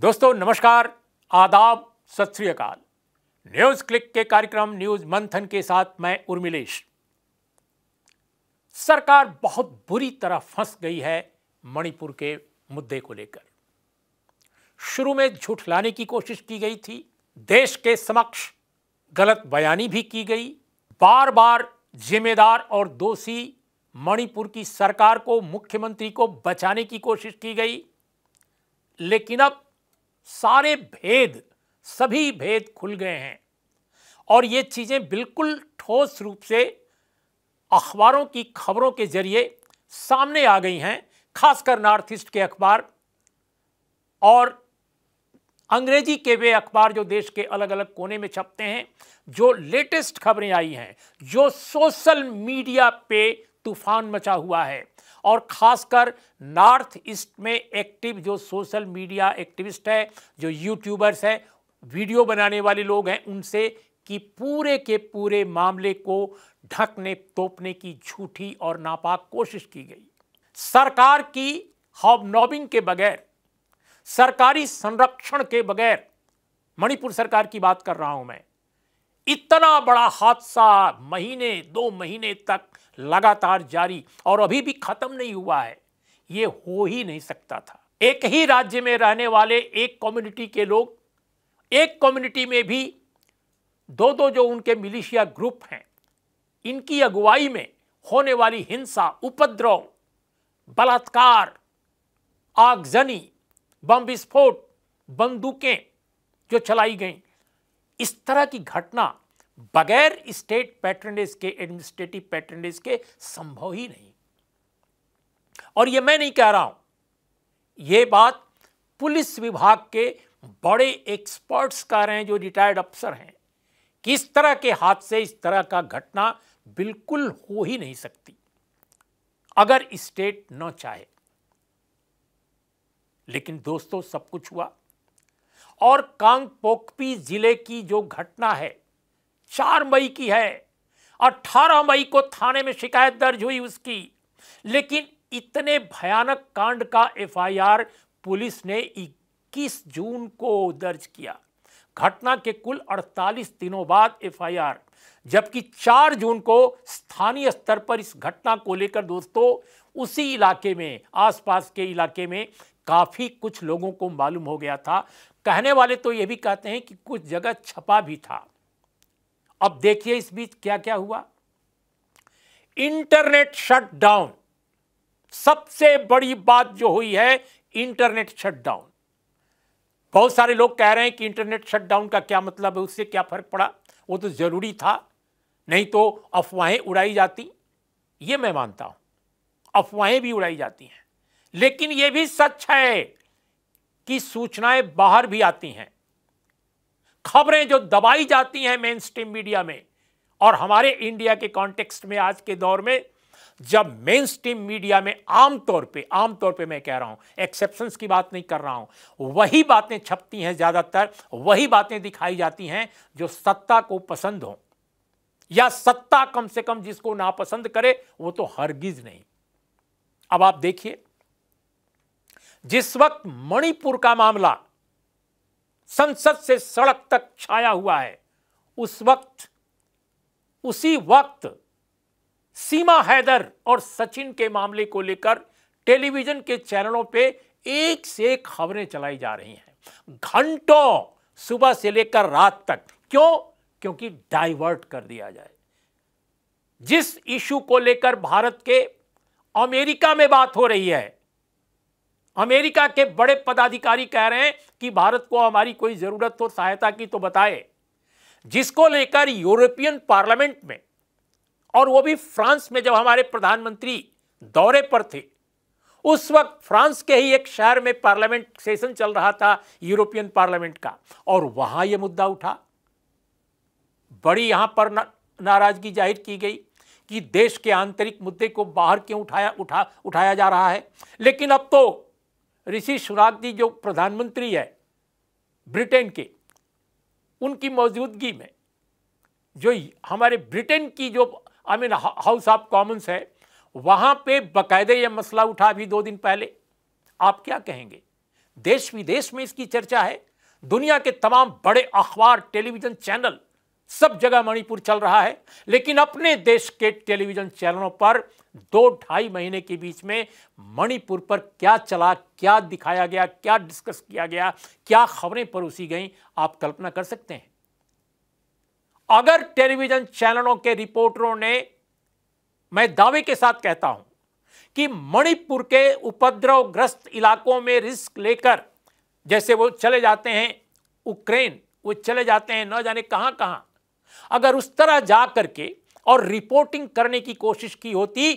दोस्तों नमस्कार आदाब सत श्रीकाल न्यूज क्लिक के कार्यक्रम न्यूज मंथन के साथ मैं उर्मिलेश सरकार बहुत बुरी तरह फंस गई है मणिपुर के मुद्दे को लेकर शुरू में झूठ लाने की कोशिश की गई थी देश के समक्ष गलत बयानी भी की गई बार बार जिम्मेदार और दोषी मणिपुर की सरकार को मुख्यमंत्री को बचाने की कोशिश की गई लेकिन अब सारे भेद सभी भेद खुल गए हैं और ये चीज़ें बिल्कुल ठोस रूप से अखबारों की खबरों के जरिए सामने आ गई हैं खासकर नॉर्थ ईस्ट के अखबार और अंग्रेजी के वे अखबार जो देश के अलग अलग कोने में छपते हैं जो लेटेस्ट खबरें आई हैं जो सोशल मीडिया पे तूफान मचा हुआ है और खासकर नॉर्थ ईस्ट में एक्टिव जो सोशल मीडिया एक्टिविस्ट है जो यूट्यूबर्स हैं वीडियो बनाने वाले लोग हैं उनसे कि पूरे के पूरे मामले को ढकने तोपने की झूठी और नापाक कोशिश की गई सरकार की हॉबनॉबिंग के बगैर सरकारी संरक्षण के बगैर मणिपुर सरकार की बात कर रहा हूं मैं इतना बड़ा हादसा महीने दो महीने तक लगातार जारी और अभी भी खत्म नहीं हुआ है ये हो ही नहीं सकता था एक ही राज्य में रहने वाले एक कम्युनिटी के लोग एक कम्युनिटी में भी दो दो जो उनके मिलिशिया ग्रुप हैं इनकी अगुवाई में होने वाली हिंसा उपद्रव बलात्कार आगजनी बम विस्फोट बंदूकें जो चलाई गईं इस तरह की घटना बगैर स्टेट पैटर्नेज के एडमिनिस्ट्रेटिव पैटर्नेज के संभव ही नहीं और यह मैं नहीं कह रहा हूं यह बात पुलिस विभाग के बड़े एक्सपर्ट्स कह रहे हैं जो रिटायर्ड अफसर हैं कि इस तरह के हाथ से इस तरह का घटना बिल्कुल हो ही नहीं सकती अगर स्टेट न चाहे लेकिन दोस्तों सब कुछ हुआ और कांगपोकपी जिले की जो घटना है चार मई की है अट्ठारह मई को थाने में शिकायत दर्ज हुई उसकी लेकिन इतने भयानक कांड का एफआईआर पुलिस ने 21 जून को दर्ज किया घटना के कुल 48 दिनों बाद एफआईआर जबकि 4 जून को स्थानीय स्तर पर इस घटना को लेकर दोस्तों उसी इलाके में आसपास के इलाके में काफ़ी कुछ लोगों को मालूम हो गया था कहने वाले तो ये भी कहते हैं कि कुछ जगह छपा भी था अब देखिए इस बीच क्या क्या हुआ इंटरनेट शट डाउन सबसे बड़ी बात जो हुई है इंटरनेट शट डाउन बहुत सारे लोग कह रहे हैं कि इंटरनेट शट डाउन का क्या मतलब है उससे क्या फर्क पड़ा वो तो ज़रूरी था नहीं तो अफवाहें उड़ाई जाती ये मैं मानता हूं अफवाहें भी उड़ाई जाती हैं लेकिन ये भी सच है की सूचनाएं बाहर भी आती हैं खबरें जो दबाई जाती हैं मेन स्ट्रीम मीडिया में और हमारे इंडिया के कॉन्टेक्स्ट में आज के दौर में जब मेन स्ट्रीम मीडिया में आमतौर पे आमतौर पे मैं कह रहा हूं एक्सेप्शंस की बात नहीं कर रहा हूं वही बातें छपती हैं ज़्यादातर वही बातें दिखाई जाती हैं जो सत्ता को पसंद हो या सत्ता कम से कम जिसको नापसंद करे वो तो हरगिज नहीं अब आप देखिए जिस वक्त मणिपुर का मामला संसद से सड़क तक छाया हुआ है उस वक्त उसी वक्त सीमा हैदर और सचिन के मामले को लेकर टेलीविजन के चैनलों पे एक से एक खबरें चलाई जा रही हैं घंटों सुबह से लेकर रात तक क्यों क्योंकि डाइवर्ट कर दिया जाए जिस इशू को लेकर भारत के अमेरिका में बात हो रही है अमेरिका के बड़े पदाधिकारी कह रहे हैं कि भारत को हमारी कोई ज़रूरत हो सहायता की तो बताए जिसको लेकर यूरोपियन पार्लियामेंट में और वो भी फ्रांस में जब हमारे प्रधानमंत्री दौरे पर थे उस वक्त फ्रांस के ही एक शहर में पार्लियामेंट सेशन चल रहा था यूरोपियन पार्लियामेंट का और वहां यह मुद्दा उठा बड़ी यहां पर ना, नाराजगी जाहिर की गई कि देश के आंतरिक मुद्दे को बाहर क्यों उठाया उठा उठाया जा रहा है लेकिन अब तो ऋषि सुनाक जी जो प्रधानमंत्री है ब्रिटेन के उनकी मौजूदगी में जो हमारे ब्रिटेन की जो I mean house of Commons है वहाँ पे बकायदे यह मसला उठा अभी दो दिन पहले आप क्या कहेंगे देश विदेश में इसकी चर्चा है दुनिया के तमाम बड़े अखबार टेलीविज़न चैनल सब जगह मणिपुर चल रहा है लेकिन अपने देश के टेलीविज़न चैनलों पर दो ढाई महीने के बीच में मणिपुर पर क्या चला क्या दिखाया गया क्या डिस्कस किया गया क्या खबरें परोसी गईं आप कल्पना कर सकते हैं अगर टेलीविजन चैनलों के रिपोर्टरों ने मैं दावे के साथ कहता हूं कि मणिपुर के उपद्रवग्रस्त इलाकों में रिस्क लेकर जैसे वो चले जाते हैं उक्रेन वो चले जाते हैं न जाने कहां कहां अगर उस तरह जा करके और रिपोर्टिंग करने की कोशिश की होती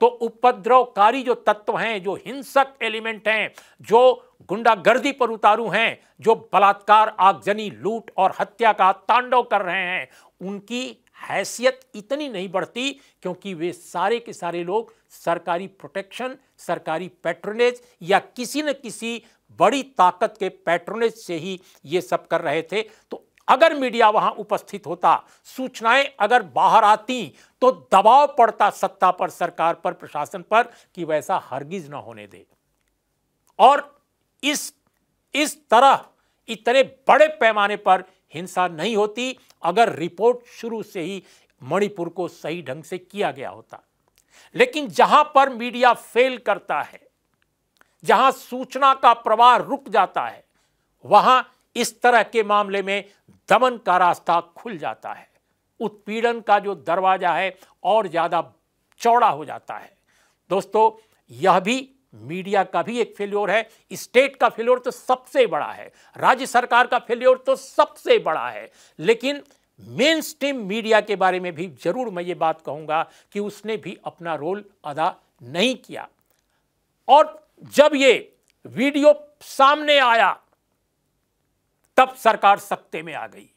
तो उपद्रवकारी जो तत्व हैं जो हिंसक एलिमेंट हैं जो गुंडागर्दी पर उतारू हैं जो बलात्कार आगजनी लूट और हत्या का तांडव कर रहे हैं उनकी हैसियत इतनी नहीं बढ़ती क्योंकि वे सारे के सारे लोग सरकारी प्रोटेक्शन सरकारी पैट्रोनेज या किसी न किसी बड़ी ताकत के पैट्रोनेज से ही ये सब कर रहे थे तो अगर मीडिया वहां उपस्थित होता सूचनाएं अगर बाहर आती तो दबाव पड़ता सत्ता पर सरकार पर प्रशासन पर कि वैसा हरगिज ना होने दे और इस इस तरह इतने बड़े पैमाने पर हिंसा नहीं होती अगर रिपोर्ट शुरू से ही मणिपुर को सही ढंग से किया गया होता लेकिन जहां पर मीडिया फेल करता है जहां सूचना का प्रवाह रुक जाता है वहां इस तरह के मामले में दमन का रास्ता खुल जाता है उत्पीड़न का जो दरवाज़ा है और ज़्यादा चौड़ा हो जाता है दोस्तों यह भी मीडिया का भी एक फेल्योर है स्टेट का फेल्योर तो सबसे बड़ा है राज्य सरकार का फेल्योर तो सबसे बड़ा है लेकिन मेन स्ट्रीम मीडिया के बारे में भी जरूर मैं ये बात कहूंगा कि उसने भी अपना रोल अदा नहीं किया और जब ये वीडियो सामने आया तब सरकार सत्ते में आ गई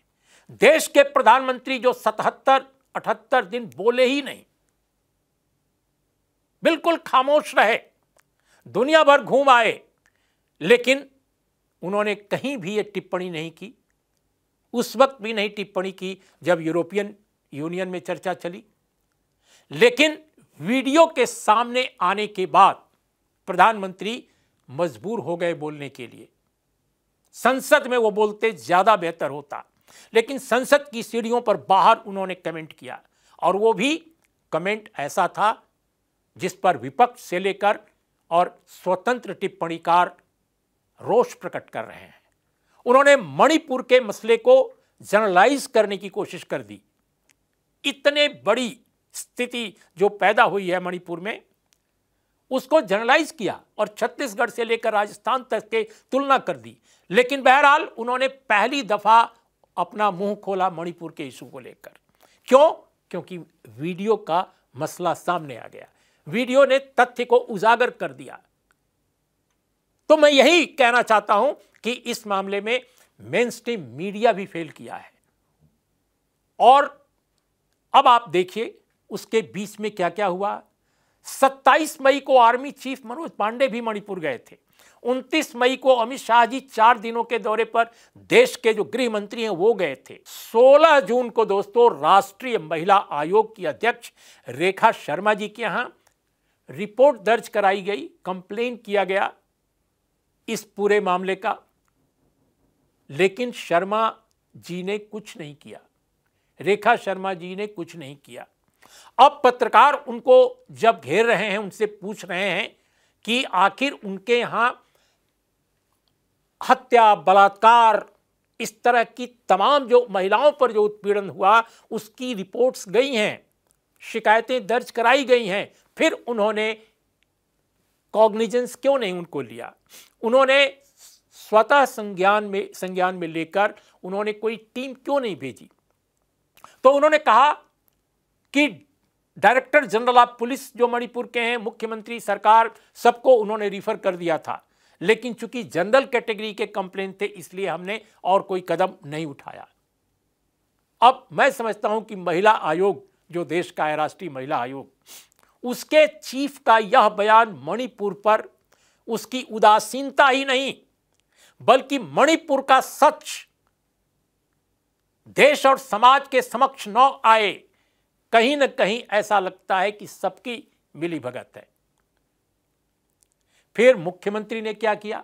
देश के प्रधानमंत्री जो सतहत्तर अठहत्तर दिन बोले ही नहीं बिल्कुल खामोश रहे दुनिया भर घूम आए लेकिन उन्होंने कहीं भी ये टिप्पणी नहीं की उस वक्त भी नहीं टिप्पणी की जब यूरोपियन यूनियन में चर्चा चली लेकिन वीडियो के सामने आने के बाद प्रधानमंत्री मजबूर हो गए बोलने के लिए संसद में वो बोलते ज़्यादा बेहतर होता लेकिन संसद की सीढ़ियों पर बाहर उन्होंने कमेंट किया और वो भी कमेंट ऐसा था जिस पर विपक्ष से लेकर और स्वतंत्र टिप्पणीकार रोष प्रकट कर रहे हैं उन्होंने मणिपुर के मसले को जनरलाइज करने की कोशिश कर दी इतने बड़ी स्थिति जो पैदा हुई है मणिपुर में उसको जर्नलाइज किया और छत्तीसगढ़ से लेकर राजस्थान तक के तुलना कर दी लेकिन बहरहाल उन्होंने पहली दफ़ा अपना मुंह खोला मणिपुर के इशू को लेकर क्यों क्योंकि वीडियो का मसला सामने आ गया वीडियो ने तथ्य को उजागर कर दिया तो मैं यही कहना चाहता हूं कि इस मामले में मेन स्ट्रीम मीडिया भी फेल किया है और अब आप देखिए उसके बीच में क्या क्या हुआ 27 मई को आर्मी चीफ मनोज पांडे भी मणिपुर गए थे 29 मई को अमित शाह जी चार दिनों के दौरे पर देश के जो गृह मंत्री हैं वो गए थे 16 जून को दोस्तों राष्ट्रीय महिला आयोग की अध्यक्ष रेखा शर्मा जी के यहां रिपोर्ट दर्ज कराई गई कंप्लेन किया गया इस पूरे मामले का लेकिन शर्मा जी ने कुछ नहीं किया रेखा शर्मा जी ने कुछ नहीं किया अब पत्रकार उनको जब घेर रहे हैं उनसे पूछ रहे हैं कि आखिर उनके यहाँ हत्या बलात्कार इस तरह की तमाम जो महिलाओं पर जो उत्पीड़न हुआ उसकी रिपोर्ट्स गई हैं शिकायतें दर्ज कराई गई हैं फिर उन्होंने कॉग्निजेंस क्यों नहीं उनको लिया उन्होंने स्वतः संज्ञान में संज्ञान में लेकर उन्होंने कोई टीम क्यों नहीं भेजी तो उन्होंने कहा कि डायरेक्टर जनरल ऑफ पुलिस जो मणिपुर के हैं मुख्यमंत्री सरकार सबको उन्होंने रिफर कर दिया था लेकिन चूंकि जनरल कैटेगरी के कंप्लेन थे इसलिए हमने और कोई कदम नहीं उठाया अब मैं समझता हूं कि महिला आयोग जो देश का है राष्ट्रीय महिला आयोग उसके चीफ का यह बयान मणिपुर पर उसकी उदासीनता ही नहीं बल्कि मणिपुर का सच देश और समाज के समक्ष न आए कहीं ना कहीं ऐसा लगता है कि सबकी मिली भगत है फिर मुख्यमंत्री ने क्या किया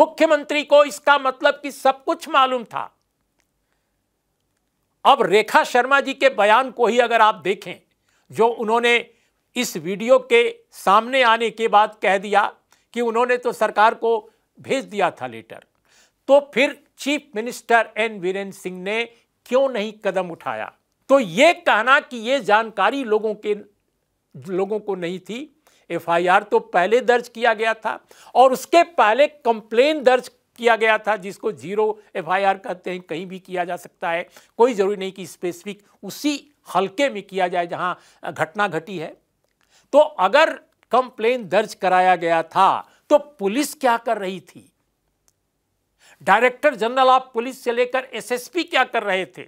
मुख्यमंत्री को इसका मतलब कि सब कुछ मालूम था अब रेखा शर्मा जी के बयान को ही अगर आप देखें जो उन्होंने इस वीडियो के सामने आने के बाद कह दिया कि उन्होंने तो सरकार को भेज दिया था लेटर तो फिर chief minister N Virendra Singh ने क्यों नहीं कदम उठाया तो ये कहना कि ये जानकारी लोगों के लोगों को नहीं थी एफआईआर तो पहले दर्ज किया गया था और उसके पहले कंप्लेन दर्ज किया गया था जिसको जीरो एफआईआर कहते हैं कहीं भी किया जा सकता है कोई ज़रूरी नहीं कि स्पेसिफिक उसी हल्के में किया जाए जहां घटना घटी है तो अगर कंप्लेन दर्ज कराया गया था तो पुलिस क्या कर रही थी डायरेक्टर जनरल ऑफ पुलिस से लेकर एसएसपी क्या कर रहे थे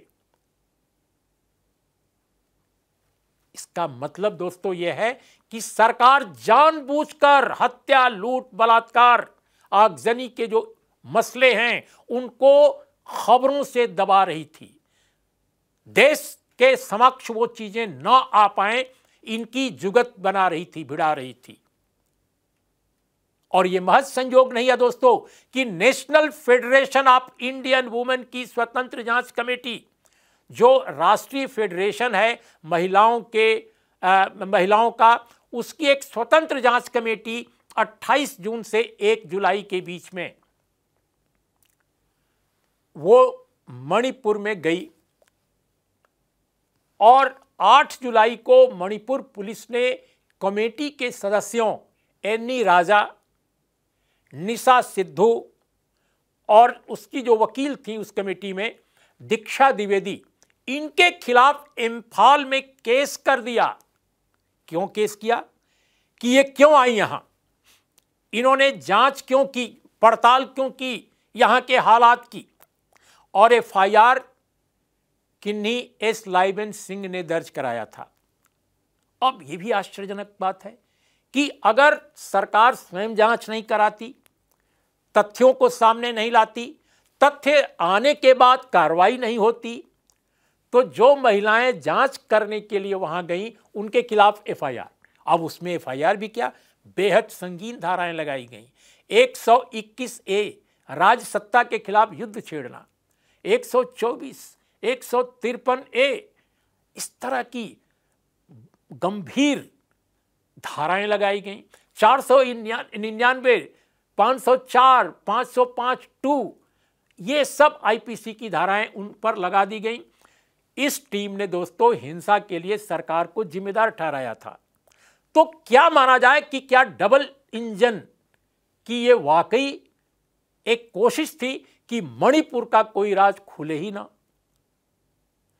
इसका मतलब दोस्तों यह है कि सरकार जानबूझकर हत्या लूट बलात्कार आगजनी के जो मसले हैं उनको खबरों से दबा रही थी देश के समक्ष वो चीजें ना आ पाए इनकी जुगत बना रही थी भिड़ा रही थी और ये महज संयोग नहीं है दोस्तों कि national federation of Indian women की स्वतंत्र जांच कमेटी जो राष्ट्रीय फेडरेशन है महिलाओं के आ, महिलाओं का उसकी एक स्वतंत्र जांच कमेटी 28 जून से 1 जुलाई के बीच में वो मणिपुर में गई और 8 जुलाई को मणिपुर पुलिस ने कमेटी के सदस्यों एनी राजा निशा सिद्धू और उसकी जो वकील थी उस कमेटी में दीक्षा द्विवेदी इनके खिलाफ इम्फाल में केस कर दिया क्यों केस किया कि ये क्यों आई यहां इन्होंने जांच क्यों की पड़ताल क्यों की यहां के हालात की और एफ आई आर किन्नी एस लाइबन सिंह ने दर्ज कराया था अब ये भी आश्चर्यजनक बात है कि अगर सरकार स्वयं जांच नहीं कराती तथ्यों को सामने नहीं लाती तथ्य आने के बाद कार्रवाई नहीं होती तो जो महिलाएं जांच करने के लिए वहां गईं उनके खिलाफ एफआईआर अब उसमें एफआईआर भी क्या बेहद संगीन धाराएं लगाई गईं 121 ए राज सत्ता के खिलाफ युद्ध छेड़ना 124 एक ए इस तरह की गंभीर धाराएं लगाई गई चार सौ निन्यानवे पाँच सौ चार पाँच सौ पाँच टू ये सब आईपीसी की धाराएं उन पर लगा दी गई इस टीम ने दोस्तों हिंसा के लिए सरकार को जिम्मेदार ठहराया था तो क्या माना जाए कि क्या डबल इंजन की ये वाकई एक कोशिश थी कि मणिपुर का कोई राज खुले ही ना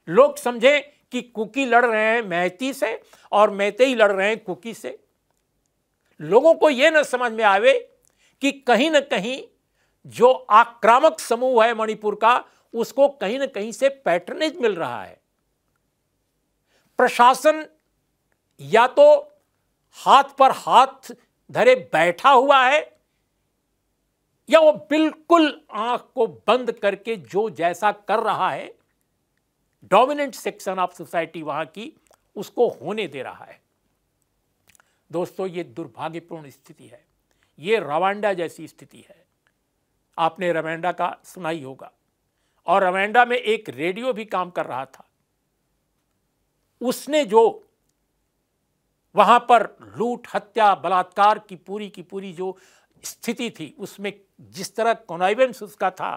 लोग समझें कि कुकी लड़ रहे हैं मेहती से और मेहते ही लड़ रहे हैं कुकी से लोगों को यह न समझ में आवे कि कहीं ना कहीं जो आक्रामक समूह है मणिपुर का उसको कहीं ना कहीं से पैटर्नेज मिल रहा है प्रशासन या तो हाथ पर हाथ धरे बैठा हुआ है या वो बिल्कुल आंख को बंद करके जो जैसा कर रहा है डोमिनेंट सेक्शन ऑफ सोसाइटी वहां की उसको होने दे रहा है दोस्तों ये दुर्भाग्यपूर्ण स्थिति है ये रवांडा जैसी स्थिति है आपने रवांडा का सुना ही होगा और रवांडा में एक रेडियो भी काम कर रहा था उसने जो वहां पर लूट हत्या बलात्कार की पूरी की पूरी जो स्थिति थी उसमें जिस तरह कॉनाइवेंस उसका था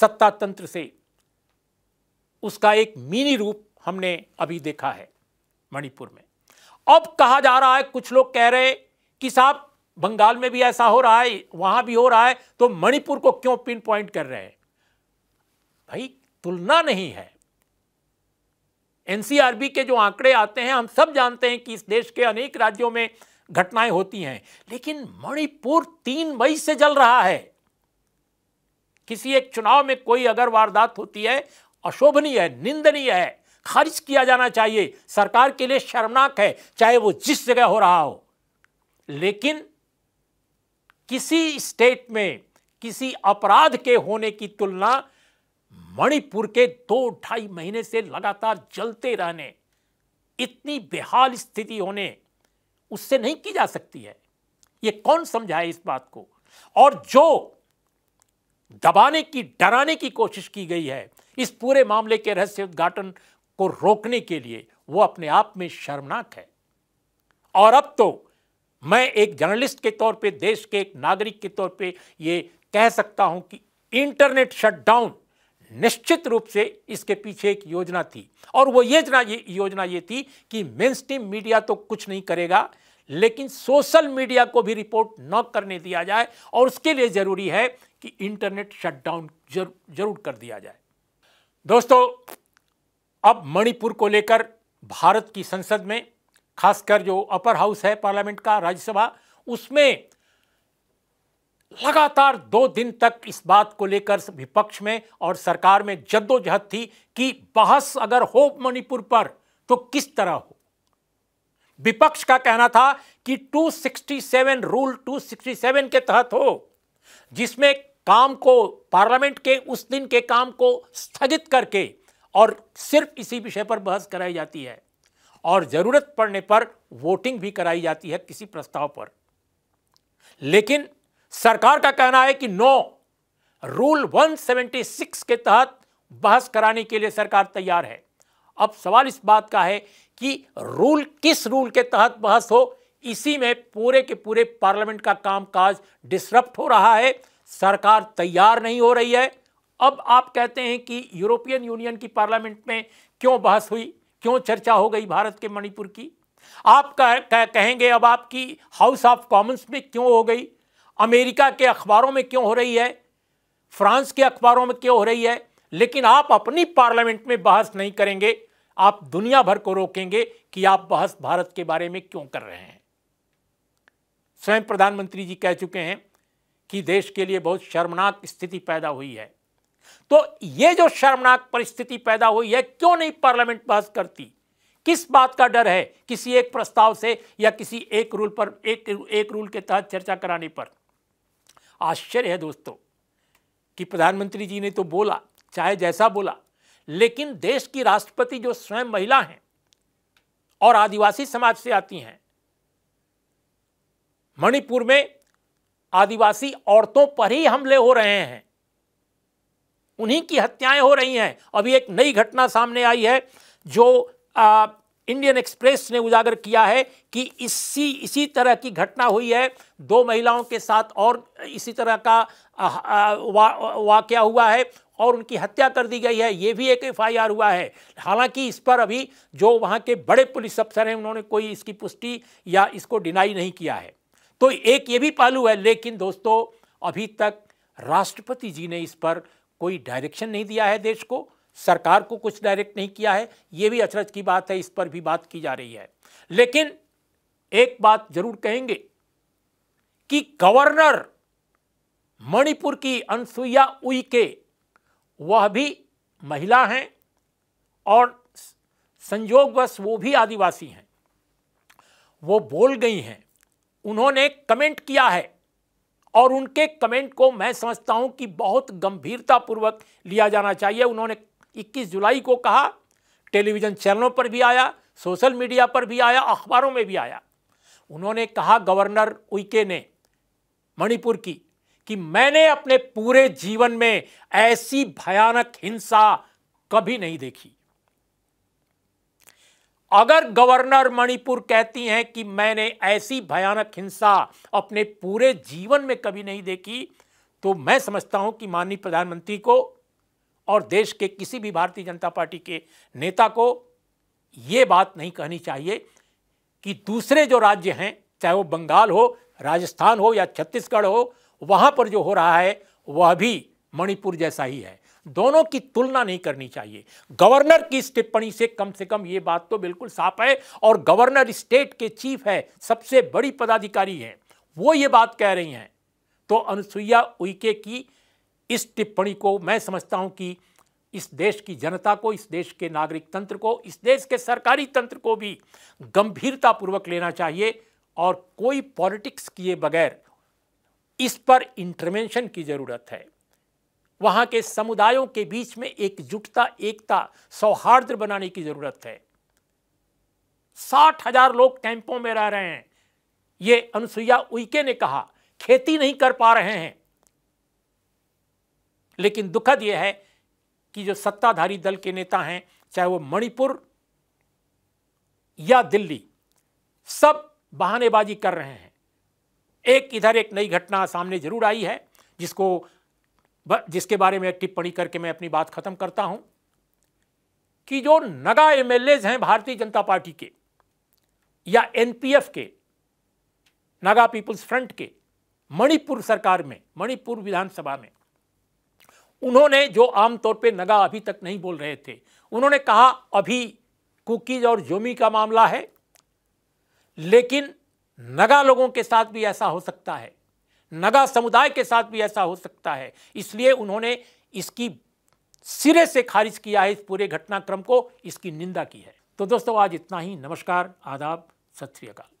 सत्ता तंत्र से उसका एक मिनी रूप हमने अभी देखा है मणिपुर में अब कहा जा रहा है कुछ लोग कह रहे कि साहब बंगाल में भी ऐसा हो रहा है वहां भी हो रहा है तो मणिपुर को क्यों पिन पॉइंट कर रहे हैं भाई तुलना नहीं है एनसीआरबी के जो आंकड़े आते हैं हम सब जानते हैं कि इस देश के अनेक राज्यों में घटनाएं होती हैं लेकिन मणिपुर तीन मई से जल रहा है किसी एक चुनाव में कोई अगर वारदात होती है अशोभनीय है निंदनीय है खारिज किया जाना चाहिए सरकार के लिए शर्मनाक है चाहे वो जिस जगह हो रहा हो लेकिन किसी स्टेट में किसी अपराध के होने की तुलना मणिपुर के दो ढाई महीने से लगातार जलते रहने इतनी बेहाल स्थिति होने उससे नहीं की जा सकती है ये कौन समझाए इस बात को और जो दबाने की डराने की कोशिश की गई है इस पूरे मामले के रहस्य उद्घाटन को रोकने के लिए वो अपने आप में शर्मनाक है और अब तो मैं एक जर्नलिस्ट के तौर पे देश के एक नागरिक के तौर पे ये कह सकता हूं कि इंटरनेट शटडाउन निश्चित रूप से इसके पीछे एक योजना थी और वो ये योजना ये थी कि मेन स्ट्रीम मीडिया तो कुछ नहीं करेगा लेकिन सोशल मीडिया को भी रिपोर्ट न करने दिया जाए और उसके लिए ज़रूरी है कि इंटरनेट शटडाउन जरूर कर दिया जाए दोस्तों अब मणिपुर को लेकर भारत की संसद में खासकर जो अपर हाउस है पार्लियामेंट का राज्यसभा उसमें लगातार दो दिन तक इस बात को लेकर विपक्ष में और सरकार में जद्दोजहद थी कि बहस अगर हो मणिपुर पर तो किस तरह हो विपक्ष का कहना था कि 267 रूल 267 के तहत हो जिसमें काम को पार्लियामेंट के उस दिन के काम को स्थगित करके और सिर्फ इसी विषय पर बहस कराई जाती है और ज़रूरत पड़ने पर वोटिंग भी कराई जाती है किसी प्रस्ताव पर लेकिन सरकार का कहना है कि नो रूल 176 के तहत बहस कराने के लिए सरकार तैयार है अब सवाल इस बात का है कि रूल किस रूल के तहत बहस हो इसी में पूरे के पूरे पार्लियामेंट का कामकाज डिसरप्ट हो रहा है सरकार तैयार नहीं हो रही है अब आप कहते हैं कि यूरोपियन यूनियन की पार्लियामेंट में क्यों बहस हुई क्यों चर्चा हो गई भारत के मणिपुर की आप कह, कह, कहेंगे अब आपकी हाउस ऑफ कॉमन्स में क्यों हो गई अमेरिका के अखबारों में क्यों हो रही है फ्रांस के अखबारों में क्यों हो रही है लेकिन आप अपनी पार्लियामेंट में बहस नहीं करेंगे आप दुनिया भर को रोकेंगे कि आप बहस भारत के बारे में क्यों कर रहे हैं स्वयं प्रधानमंत्री जी कह चुके हैं की देश के लिए बहुत शर्मनाक स्थिति पैदा हुई है तो ये जो शर्मनाक परिस्थिति पैदा हुई है क्यों नहीं पार्लियामेंट बहस करती किस बात का डर है किसी एक प्रस्ताव से या किसी एक रूल पर एक एक रूल के तहत चर्चा कराने पर आश्चर्य है दोस्तों कि प्रधानमंत्री जी ने तो बोला चाहे जैसा बोला लेकिन देश की राष्ट्रपति जो स्वयं महिला हैं और आदिवासी समाज से आती हैं मणिपुर में आदिवासी औरतों पर ही हमले हो रहे हैं उन्हीं की हत्याएं हो रही हैं अभी एक नई घटना सामने आई है जो आ, इंडियन एक्सप्रेस ने उजागर किया है कि इसी इसी तरह की घटना हुई है दो महिलाओं के साथ और इसी तरह का वा, हुआ है और उनकी हत्या कर दी गई है ये भी एक एफआईआर हुआ है हालांकि इस पर अभी जो वहाँ के बड़े पुलिस अफसर हैं उन्होंने कोई इसकी पुष्टि या इसको डिनाई नहीं किया है तो एक ये भी पहलू है लेकिन दोस्तों अभी तक राष्ट्रपति जी ने इस पर कोई डायरेक्शन नहीं दिया है देश को सरकार को कुछ डायरेक्ट नहीं किया है ये भी अचरज की बात है इस पर भी बात की जा रही है लेकिन एक बात जरूर कहेंगे कि गवर्नर मणिपुर की अनसुईया उइके वह भी महिला हैं और संजोगवश वो भी आदिवासी हैं वो बोल गई हैं उन्होंने कमेंट किया है और उनके कमेंट को मैं समझता हूं कि बहुत गंभीरतापूर्वक लिया जाना चाहिए उन्होंने 21 जुलाई को कहा टेलीविज़न चैनलों पर भी आया सोशल मीडिया पर भी आया अखबारों में भी आया उन्होंने कहा गवर्नर उइके ने मणिपुर की कि मैंने अपने पूरे जीवन में ऐसी भयानक हिंसा कभी नहीं देखी अगर गवर्नर मणिपुर कहती हैं कि मैंने ऐसी भयानक हिंसा अपने पूरे जीवन में कभी नहीं देखी तो मैं समझता हूं कि माननीय प्रधानमंत्री को और देश के किसी भी भारतीय जनता पार्टी के नेता को ये बात नहीं कहनी चाहिए कि दूसरे जो राज्य हैं चाहे वो बंगाल हो राजस्थान हो या छत्तीसगढ़ हो वहाँ पर जो हो रहा है वह भी मणिपुर जैसा ही है दोनों की तुलना नहीं करनी चाहिए गवर्नर की इस टिप्पणी से कम से कम ये बात तो बिल्कुल साफ है और गवर्नर स्टेट के चीफ है सबसे बड़ी पदाधिकारी है वो ये बात कह रही हैं तो अनुसुईया उइके की इस टिप्पणी को मैं समझता हूं कि इस देश की जनता को इस देश के नागरिक तंत्र को इस देश के सरकारी तंत्र को भी गंभीरतापूर्वक लेना चाहिए और कोई पॉलिटिक्स किए बगैर इस पर इंटरवेंशन की ज़रूरत है वहाँ के समुदायों के बीच में एकजुटता एकता सौहार्द बनाने की ज़रूरत है साठ हजार लोग कैंपों में रह रहे हैं ये अनुसुईया उइके ने कहा खेती नहीं कर पा रहे हैं लेकिन दुखद यह है कि जो सत्ताधारी दल के नेता हैं चाहे वो मणिपुर या दिल्ली सब बहानेबाजी कर रहे हैं एक इधर एक नई घटना सामने जरूर आई है जिसको जिसके बारे में टिप्पणी करके मैं अपनी बात खत्म करता हूं कि जो नगा एमएलएज हैं भारतीय जनता पार्टी के या एनपीएफ के नगा पीपुल्स फ्रंट के मणिपुर सरकार में मणिपुर विधानसभा में उन्होंने जो आमतौर पे नगा अभी तक नहीं बोल रहे थे उन्होंने कहा अभी कुकीज और जोमी का मामला है लेकिन नगा लोगों के साथ भी ऐसा हो सकता है नगा समुदाय के साथ भी ऐसा हो सकता है इसलिए उन्होंने इसकी सिरे से खारिज किया है इस पूरे घटनाक्रम को इसकी निंदा की है तो दोस्तों आज इतना ही नमस्कार आदाब सत श्रीकाल